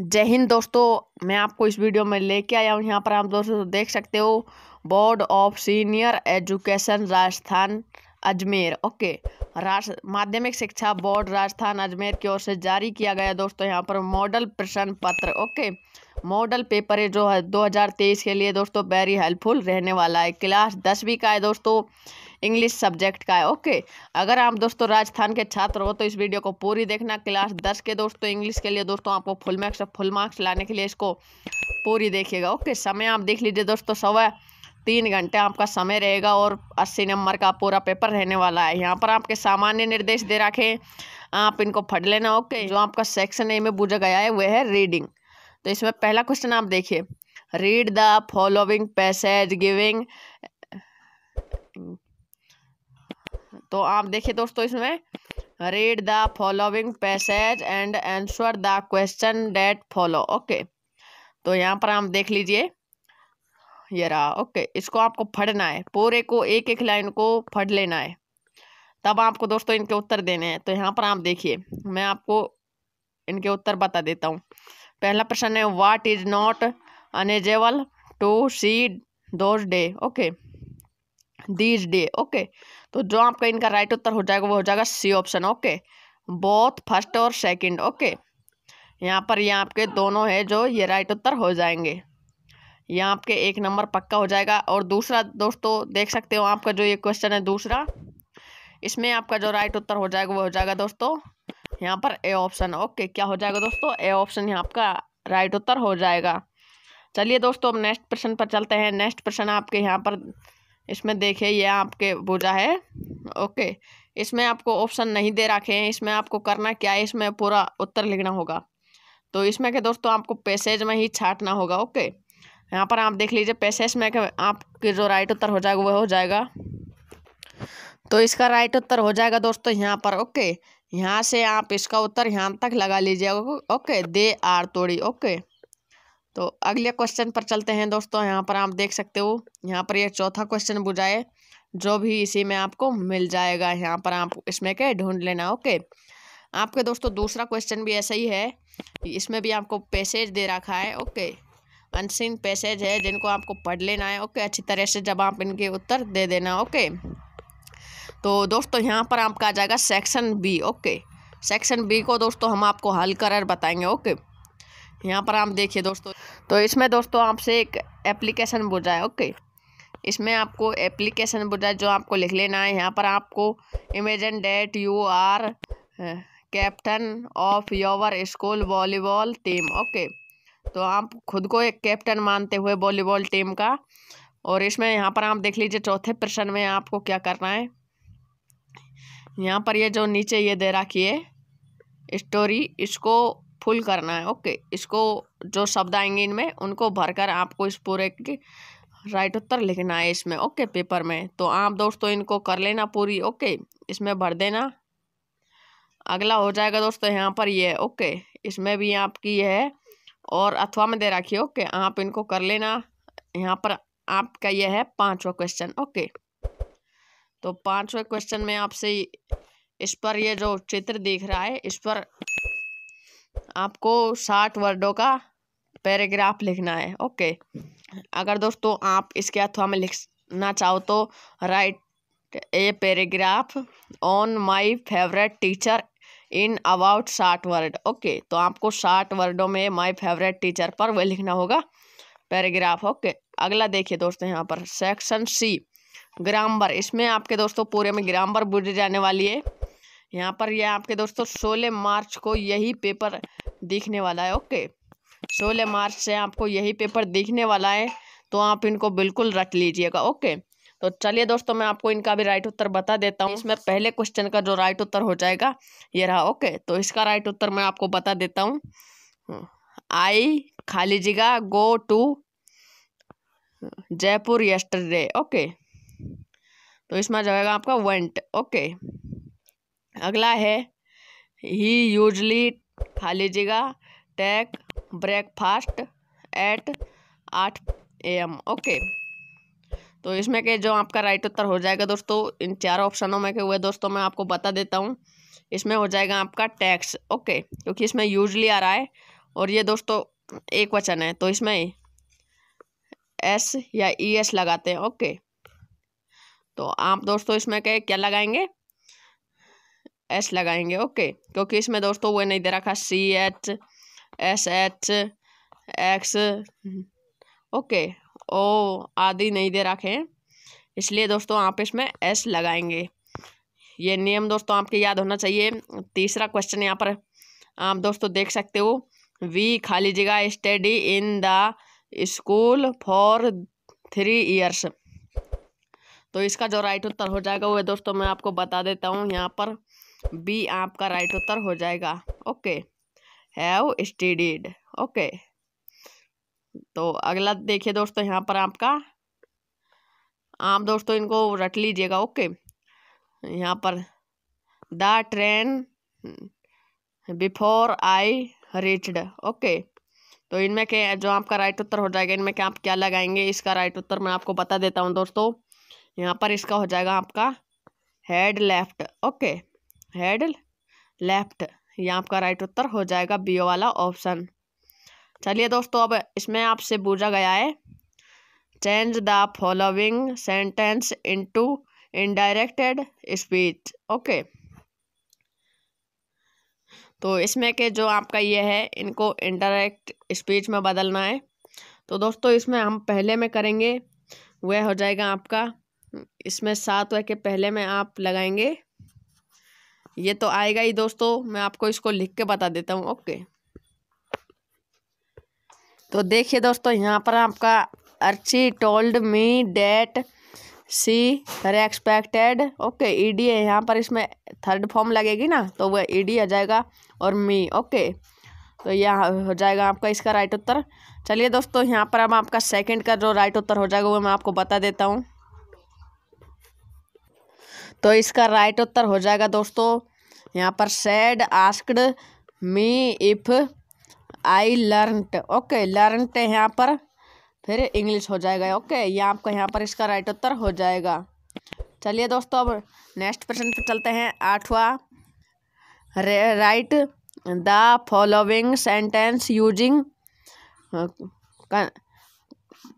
जय हिंद दोस्तों मैं आपको इस वीडियो में लेके आया हूँ यहाँ पर आप दोस्तों देख सकते हो Board of Senior Education Rajasthan Ajmer okay राष्ट्र माध्यमिक शिक्षा बोर्ड राजस्थान अजमेर की ओर से जारी किया गया दोस्तों यहाँ पर मॉडल प्रश्न पत्र ओके मॉडल पेपर है जो है दो के लिए दोस्तों वेरी हेल्पफुल रहने वाला है क्लास दसवीं का है दोस्तों इंग्लिश सब्जेक्ट का है ओके अगर आप दोस्तों राजस्थान के छात्र हो तो इस वीडियो को पूरी देखना क्लास दस के दोस्तों इंग्लिश के लिए दोस्तों आपको फुल मार्क्स फुल मार्क्स लाने के लिए इसको पूरी देखिएगा ओके समय आप देख लीजिए दोस्तों सवा तीन घंटे आपका समय रहेगा और अस्सी नंबर का पूरा पेपर रहने वाला है यहाँ पर आपके सामान्य निर्देश दे रखे आप इनको फट लेना ओके जो आपका सेक्शन ए में बुझा गया है वह है रीडिंग तो इसमें पहला क्वेश्चन आप देखिए read the following passage giving तो आप देखिए दोस्तों इसमें read the following passage and answer the question that follow okay तो यहाँ पर आप देख लीजिए ये रहा ओके इसको आपको फड़ना है पूरे को एक एक लाइन को फड़ लेना है तब आपको दोस्तों इनके उत्तर देने हैं तो यहाँ पर आप देखिए मैं आपको इनके उत्तर बता देता हूँ पहला प्रश्न है what is not enjoyable to see those day okay these day okay तो जो आपका इनका राइट उत्तर हो जाएगा वो हो जाएगा C option okay both first और सेकंड ओके यहाँ पर ये आपके दोनों है जो ये राइट उत्तर हो जाएंगे यहाँ आपके एक नंबर पक्का हो जाएगा और दूसरा दोस्तों देख सकते हो आपका जो ये क्वेश्चन है दूसरा इसमें आपका जो राइट उत्तर हो जाएगा वो हो जाएगा दोस्तों यहाँ पर ए ऑप्शन ओके क्या हो जाएगा दोस्तों ए ऑप्शन यहाँ आपका राइट उत्तर हो जाएगा चलिए दोस्तों अब नेक्स्ट प्रश्न पर चलते हैं नेक्स्ट प्रश्न आपके यहाँ पर इसमें देखिए ये आपके बोझा है ओके इसमें आपको ऑप्शन नहीं दे रखे हैं इसमें आपको करना क्या है इसमें पूरा उत्तर लिखना होगा तो इसमें के दोस्तों आपको पैसेज में ही छाटना होगा ओके यहाँ पर आप देख लीजिए पैसेज में आपके जो राइट उत्तर हो जाएगा वह हो जाएगा तो इसका राइट उत्तर हो जाएगा दोस्तों यहाँ पर ओके यहाँ से आप इसका उत्तर यहाँ तक लगा लीजिएगा ओके दे आर तोड़ी ओके तो अगले क्वेश्चन पर चलते हैं दोस्तों यहाँ पर आप देख सकते हो यहाँ पर यह चौथा क्वेश्चन बुझाए जो भी इसी में आपको मिल जाएगा यहाँ पर आप इसमें के ढूंढ लेना ओके आपके दोस्तों दूसरा क्वेश्चन भी ऐसा ही है इसमें भी आपको पैसेज दे रखा है ओके अनसिन पैसेज है जिनको आपको पढ़ लेना है ओके अच्छी तरह से जब आप इनके उत्तर दे देना ओके तो दोस्तों यहाँ पर आपका आ जाएगा section B okay section B को दोस्तों हम आपको हल कर बताएंगे ओके यहाँ पर आप देखिए दोस्तों तो इसमें दोस्तों आपसे एक एप्लीकेशन बुझा है ओके इसमें आपको एप्लीकेशन बुझा है जो आपको लिख लेना है यहाँ पर आपको imagine that you are captain of your school volleyball team okay तो आप खुद को एक कैप्टन मानते हुए वॉलीबॉल टीम का और इसमें यहाँ पर आप देख लीजिए चौथे प्रश्न में आपको क्या करना है यहाँ पर ये जो नीचे ये दे रखी है स्टोरी इसको फुल करना है ओके इसको जो शब्द आएंगे इनमें उनको भरकर आपको इस पूरे राइट उत्तर लिखना है इसमें ओके पेपर में तो आप दोस्तों इनको कर लेना पूरी ओके इसमें भर देना अगला हो जाएगा दोस्तों यहाँ पर ये ओके इसमें भी आपकी ये है और अथवा में दे रखिए ओके आप इनको कर लेना यहाँ पर आपका यह है पाँचवा क्वेश्चन ओके तो पाँचवा क्वेश्चन में आपसे इस पर ये जो चित्र दिख रहा है इस पर आपको साठ वर्डों का पैराग्राफ लिखना है ओके अगर दोस्तों आप इसके अथवा में लिखना चाहो तो write a paragraph on my favourite teacher in about साठ वर्ड ओके तो आपको साठ वर्डों में माय फेवरेट टीचर पर वह लिखना होगा पैराग्राफ ओके अगला देखिए दोस्तों यहाँ पर सेक्शन सी ग्रामर इसमें आपके दोस्तों पूरे में ग्रामर बुझे जाने वाली है यहाँ पर यह आपके दोस्तों सोलह मार्च को यही पेपर दिखने वाला है ओके सोलह मार्च से आपको यही पेपर दिखने वाला है तो आप इनको बिल्कुल रट लीजिएगा ओके तो चलिए दोस्तों मैं आपको इनका भी राइट उत्तर बता देता हूँ इसमें पहले क्वेश्चन का जो राइट उत्तर हो जाएगा ये रहा ओके तो इसका राइट उत्तर मैं आपको बता देता हूँ हम्म, आई खाली जिगा go to Jaipur yesterday okay तो इसमें जाएगा आपका वेंट ओके अगला है ही यूजली खा लीजिएगा टैक ब्रेकफास्ट एट आठ ए एम ओके तो इसमें के जो आपका राइट उत्तर हो जाएगा दोस्तों इन चार ऑप्शनों में के हुए दोस्तों मैं आपको बता देता हूँ इसमें हो जाएगा आपका टैक्स ओके क्योंकि इसमें यूजली आ रहा है और ये दोस्तों एक वचन है तो इसमें एस या ई e एस लगाते हैं ओके तो आप दोस्तों इसमें के क्या लगाएंगे एस लगाएंगे ओके क्योंकि इसमें दोस्तों वो नहीं दे रखा C H S H X okay ओ आदि नहीं दे रखे हैं इसलिए दोस्तों आप इसमें एस लगाएंगे ये नियम दोस्तों आपके याद होना चाहिए तीसरा क्वेश्चन यहाँ पर आप दोस्तों देख सकते हो वी खाली जगह study in the school for three years तो इसका जो राइट उत्तर हो जाएगा वो दोस्तों मैं आपको बता देता हूँ यहाँ पर बी आपका राइट उत्तर हो जाएगा ओके हैव स्टडीड ओके तो अगला देखिए दोस्तों यहाँ पर आपका आप दोस्तों इनको रट लीजिएगा ओके यहाँ पर the train before I reached okay तो इनमें के जो आपका राइट उत्तर हो जाएगा इनमें क्या आप क्या लगाएंगे इसका राइट उत्तर मैं आपको बता देता हूँ दोस्तों यहाँ पर इसका हो जाएगा आपका head left okay head left ये आपका राइट उत्तर हो जाएगा बी वाला ऑप्शन चलिए दोस्तों अब इसमें आपसे पूछा गया है change the following sentence into indirect speech okay तो इसमें के जो आपका ये है इनको इनडायरेक्ट स्पीच में बदलना है तो दोस्तों इसमें हम पहले में करेंगे वह हो जाएगा आपका इसमें सात वह के पहले में आप लगाएंगे ये तो आएगा ही दोस्तों मैं आपको इसको लिख के बता देता हूँ ओके तो देखिए दोस्तों यहाँ पर आपका Archie told me that she expected okay E D है यहाँ पर इसमें थर्ड फॉर्म लगेगी ना तो वह ई डी आ जाएगा और मी ओके तो यह हो जाएगा आपका इसका राइट उत्तर चलिए दोस्तों यहाँ पर अब आपका सेकंड का जो राइट उत्तर हो जाएगा वो मैं आपको बता देता हूँ तो इसका राइट उत्तर हो जाएगा दोस्तों यहाँ पर said asked me if I learnt okay learnt यहाँ पर फिर इंग्लिश हो जाएगा ओके ये आपका यहाँ पर इसका राइट उत्तर हो जाएगा चलिए दोस्तों अब नेक्स्ट प्रश्न पर चलते हैं आठवा write the following sentence using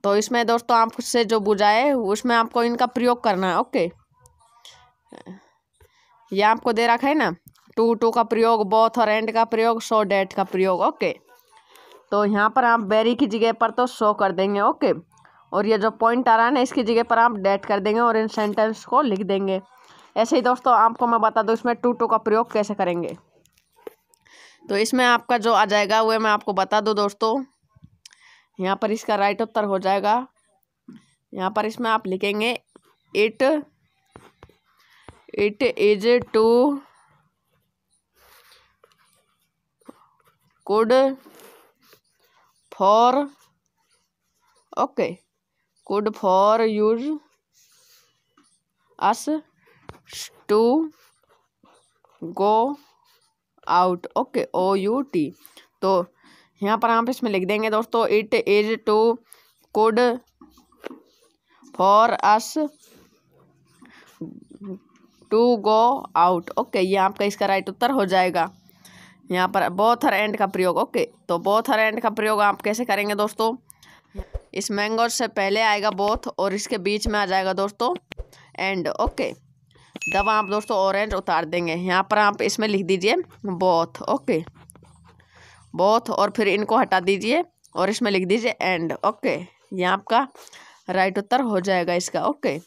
तो इसमें दोस्तों आपसे जो बुझाए उसमें आपको इनका प्रयोग करना है ओके ये आपको दे रखा है ना टू टू का प्रयोग बोथ और एंड का प्रयोग सो डेट का प्रयोग ओके तो यहाँ पर आप बेरी की जगह पर तो सो कर देंगे ओके और ये जो पॉइंट आ रहा है ना इसकी जगह पर आप डेट कर देंगे और इन सेंटेंस को लिख देंगे ऐसे ही दोस्तों आपको मैं बता दूँ इसमें टू टू का प्रयोग कैसे करेंगे तो इसमें आपका जो आ जाएगा वह मैं आपको बता दूँ दोस्तों यहाँ पर इसका राइट उत्तर हो जाएगा यहाँ पर इसमें आप लिखेंगे it it is too cold for okay cold for use to to go out o u t टी तो यहाँ पर आप इसमें लिख देंगे दोस्तों it is too cold for us to go out okay ये आपका इसका राइट उत्तर हो जाएगा यहाँ पर बहुत हर एंड का प्रयोग ओके तो बहुत हर एंड का प्रयोग आप कैसे करेंगे दोस्तों इस मैंगो से पहले आएगा बोथ और इसके बीच में आ जाएगा दोस्तों एंड ओके दवा आप दोस्तों ऑरेंज उतार देंगे यहाँ पर आप इसमें लिख दीजिए बोथ ओके बोथ और फिर इनको हटा दीजिए और इसमें लिख दीजिए एंड ओके ये आपका राइट उत्तर हो जाएगा इसका ओके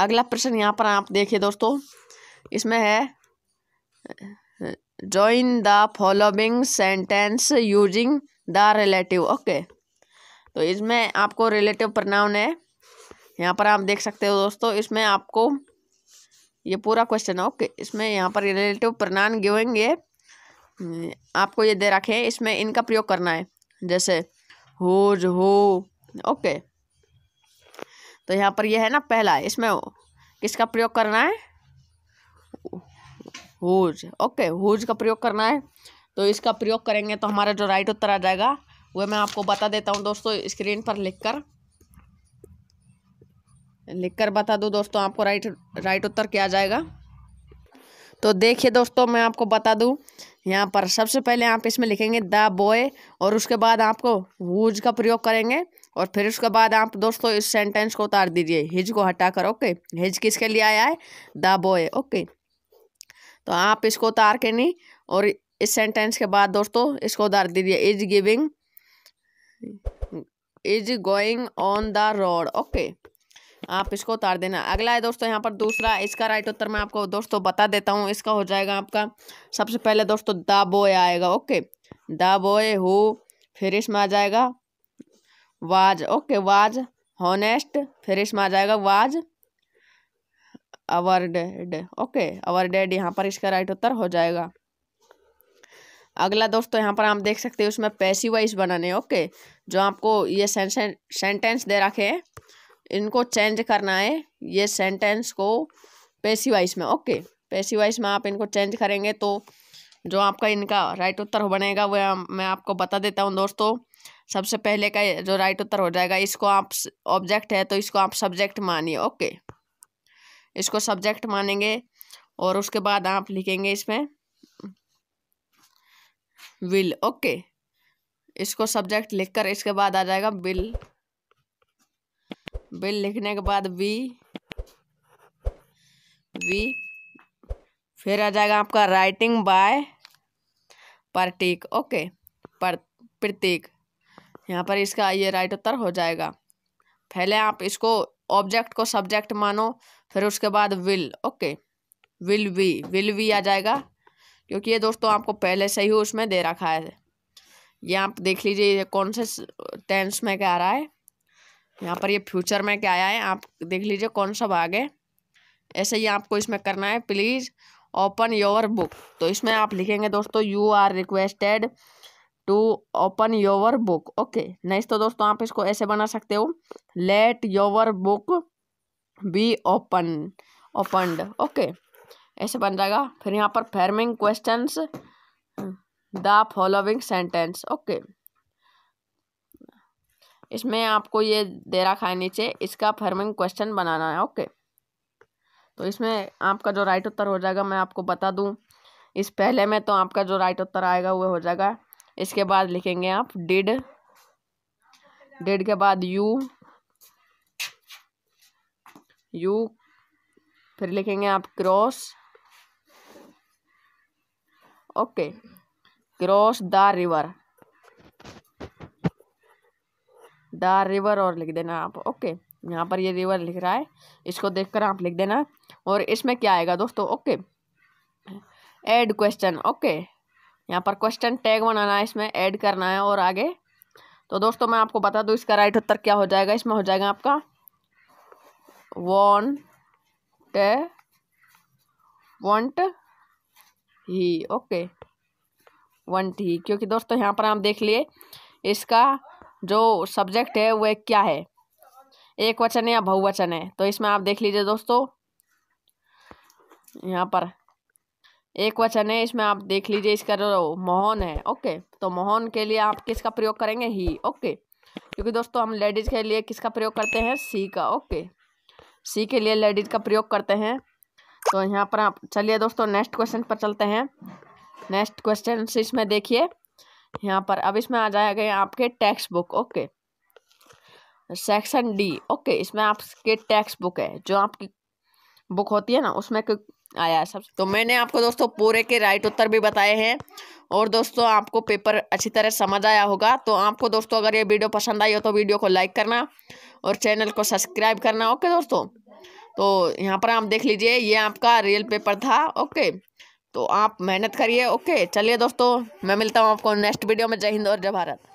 अगला प्रश्न यहाँ पर आप देखिए दोस्तों इसमें है join the following sentence using the relative okay तो इसमें आपको रिलेटिव प्रनाउन है यहाँ पर आप देख सकते हो दोस्तों इसमें आपको ये पूरा क्वेश्चन है ओके इसमें यहाँ पर रिलेटिव प्रनाउन गिविंग ये आपको ये दे रखे हैं इसमें इनका प्रयोग करना है जैसे हुज हु ओके तो यहाँ पर यह है ना पहला इसमें किसका प्रयोग करना है हुज ओके हुज का प्रयोग करना है तो इसका प्रयोग करेंगे तो हमारा जो राइट उत्तर आ जाएगा वह मैं आपको बता देता हूँ दोस्तों स्क्रीन पर लिखकर लिखकर बता दूँ दोस्तों आपको राइट राइट उत्तर क्या आ जाएगा तो देखिए दोस्तों मैं आपको बता दूँ यहाँ पर सबसे पहले आप इसमें लिखेंगे द बॉय और उसके बाद आपको वूज का प्रयोग करेंगे और फिर उसके बाद आप दोस्तों इस सेंटेंस को उतार दीजिए हिज को हटा कर ओके हिज किसके लिए आया है द बॉय ओके तो आप इसको उतार के नहीं और इस सेंटेंस के बाद दोस्तों इसको उतार दीजिए is giving is going on the road okay आप इसको उतार देना अगला है दोस्तों यहाँ पर दूसरा इसका राइट उत्तर मैं आपको दोस्तों बता देता हूँ इसका हो जाएगा आपका सबसे पहले दोस्तों द बॉय आएगा ओके द बॉय हु फिर इसमें आ जाएगा वाज ओके वाज हॉनेस्ट फिर इसमें आ जाएगा वाज अवर्डेड ओके अवर्डेड यहाँ पर इसका राइट उत्तर हो जाएगा अगला दोस्तों यहाँ पर आप देख सकते हैं उसमें पैसी वाइज बनाने ओके जो आपको ये सेंटेंस दे रखे हैं इनको चेंज करना है ये सेंटेंस को पैसी वाइज में ओके पैसी वाइज में आप इनको चेंज करेंगे तो जो आपका इनका राइट उत्तर बनेगा वह मैं आपको बता देता हूँ दोस्तों सबसे पहले का जो राइट उत्तर हो जाएगा इसको आप ऑब्जेक्ट है तो इसको आप सब्जेक्ट मानिए ओके इसको सब्जेक्ट मानेंगे और उसके बाद आप लिखेंगे इसमें विल ओके इसको सब्जेक्ट लिखकर इसके बाद आ जाएगा बिल बिल लिखने के बाद वी वी फिर आ जाएगा आपका writing by Prateek okay Prateek यहाँ पर इसका ये राइट उत्तर हो जाएगा पहले आप इसको ऑब्जेक्ट को सब्जेक्ट मानो फिर उसके बाद will okay will we will we आ जाएगा क्योंकि ये दोस्तों आपको पहले से ही उसमें दे रखा है ये आप देख लीजिए ये कौन से टेंस में क्या आ रहा है यहाँ पर ये फ्यूचर में क्या आया है आप देख लीजिए कौन सा भाग है ऐसे ही आपको इसमें करना है प्लीज़ ओपन योर बुक तो इसमें आप लिखेंगे दोस्तों you are requested to open your book okay नहीं तो दोस्तों आप इसको ऐसे बना सकते हो let your book be open opened okay ऐसे बन जाएगा फिर यहाँ पर framing question the following sentence okay इसमें आपको ये दे रखा है नीचे इसका फर्मिंग क्वेश्चन बनाना है ओके तो इसमें आपका जो राइट उत्तर हो जाएगा मैं आपको बता दूं इस पहले में तो आपका जो राइट उत्तर आएगा वह हो जाएगा इसके बाद लिखेंगे आप डिड डिड के बाद यू यू फिर लिखेंगे आप cross okay cross the river the river और लिख देना आप ओके यहाँ पर ये रिवर लिख रहा है इसको देखकर आप लिख देना और इसमें क्या आएगा दोस्तों ओके एड क्वेश्चन ओके यहाँ पर क्वेश्चन टैग बनाना है इसमें ऐड करना है और आगे तो दोस्तों मैं आपको बता दूँ इसका राइट उत्तर क्या हो जाएगा इसमें हो जाएगा आपका won't won't he okay won't he क्योंकि दोस्तों यहाँ पर आप देख लिए इसका जो सब्जेक्ट है वह क्या है एक वचन है या बहुवचन है तो इसमें आप देख लीजिए दोस्तों यहाँ पर एक वचन है इसमें आप देख लीजिए इसका जो मोहन है ओके तो मोहन के लिए आप किसका प्रयोग करेंगे ही ओके क्योंकि दोस्तों हम लेडीज के लिए किसका प्रयोग करते हैं सी का ओके सी के लिए लेडीज का प्रयोग करते हैं तो यहाँ पर आप चलिए दोस्तों नेक्स्ट क्वेश्चन पर चलते हैं नेक्स्ट क्वेश्चन इसमें देखिए यहाँ पर अब इसमें आ जाएगा आपके textbook okay section D okay इसमें आपके टेक्स्ट बुक है जो आपकी बुक होती है ना उसमें आया हाँ सब तो मैंने आपको दोस्तों पूरे के राइट उत्तर भी बताए हैं और दोस्तों आपको पेपर अच्छी तरह समझ आया होगा तो आपको दोस्तों अगर ये वीडियो पसंद आई हो तो वीडियो को लाइक करना और चैनल को सब्सक्राइब करना ओके दोस्तों तो यहाँ पर आप देख लीजिए ये आपका रियल पेपर था ओके तो आप मेहनत करिए ओके चलिए दोस्तों मैं मिलता हूँ आपको नेक्स्ट वीडियो में जय हिंद और जय भारत